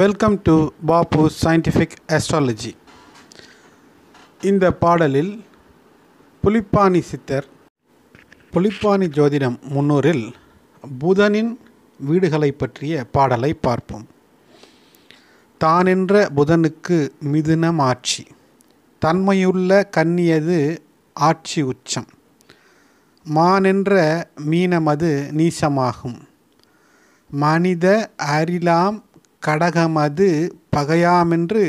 welcome to Babu scientific astrology இந்த பாடலில் புலிப்பாணி சித்தர் புலிப்பாணி ஜோதிடம் முன்னூரில் புதனின் வீடுகளை பற்றிய பாடலை பார்ப்போம் தானென்ற புதனுக்கு மிதுனம் ஆட்சி தன்மையுள்ள கன்னியது ஆட்சி உச்சம் மானென்ற மீனமது நீசமாகும் மனித அரிலாம் கடகமது பகையாமென்று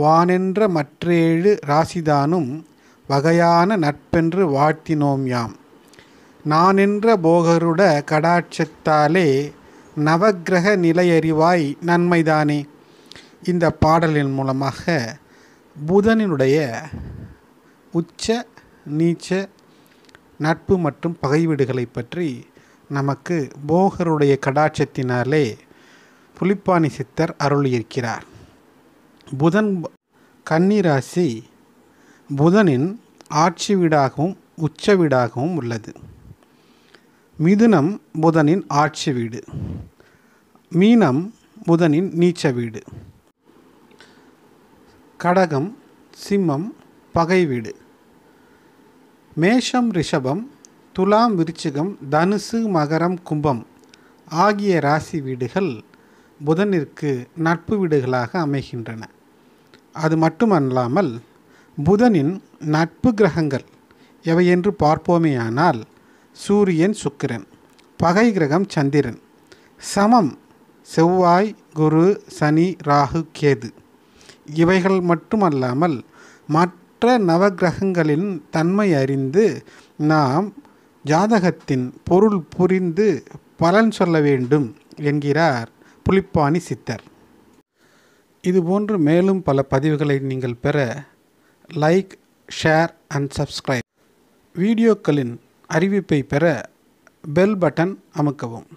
வானென்ற மற்றேழு ராசிதானும் வகையான நட்பென்று வாழ்த்தினோம் யாம் நானென்ற போகருட கடாட்சத்தாலே நவக்கிரக நிலையறிவாய் நன்மைதானே இந்த பாடலின் மூலமாக புதனினுடைய உச்ச நீச்ச நட்பு மற்றும் பகைவீடுகளை பற்றி நமக்கு போகருடைய கடாட்சத்தினாலே புலிப்பாணி சித்தர் அருளியிருக்கிறார் புதன் கன்னிராசி புதனின் ஆட்சி வீடாகவும் உச்ச வீடாகவும் உள்ளது மிதுனம் புதனின் ஆட்சி வீடு மீனம் புதனின் நீச்ச வீடு கடகம் சிம்மம் பகை வீடு மேஷம் ரிஷபம் துலாம் விருச்சிகம் தனுசு மகரம் கும்பம் ஆகிய ராசி வீடுகள் புதனிற்கு நட்பு வீடுகளாக அமைகின்றன அது மட்டுமல்லாமல் புதனின் நட்பு கிரகங்கள் எவையென்று பார்ப்போமேயானால் சூரியன் சுக்கிரன் பகை கிரகம் சந்திரன் சமம் செவ்வாய் குரு சனி ராகு கேது இவைகள் மட்டுமல்லாமல் மற்ற நவகிரகங்களின் தன்மை அறிந்து நாம் ஜாதகத்தின் பொருள் புரிந்து பலன் சொல்ல வேண்டும் என்கிறார் புளிப்பாணி சித்தர் இதுபோன்று மேலும் பல பதிவுகளை நீங்கள் பெற லைக் ஷேர் அண்ட் சப்ஸ்கிரைப் வீடியோக்களின் அறிவிப்பை பெற பெல் பட்டன் அமுக்கவும்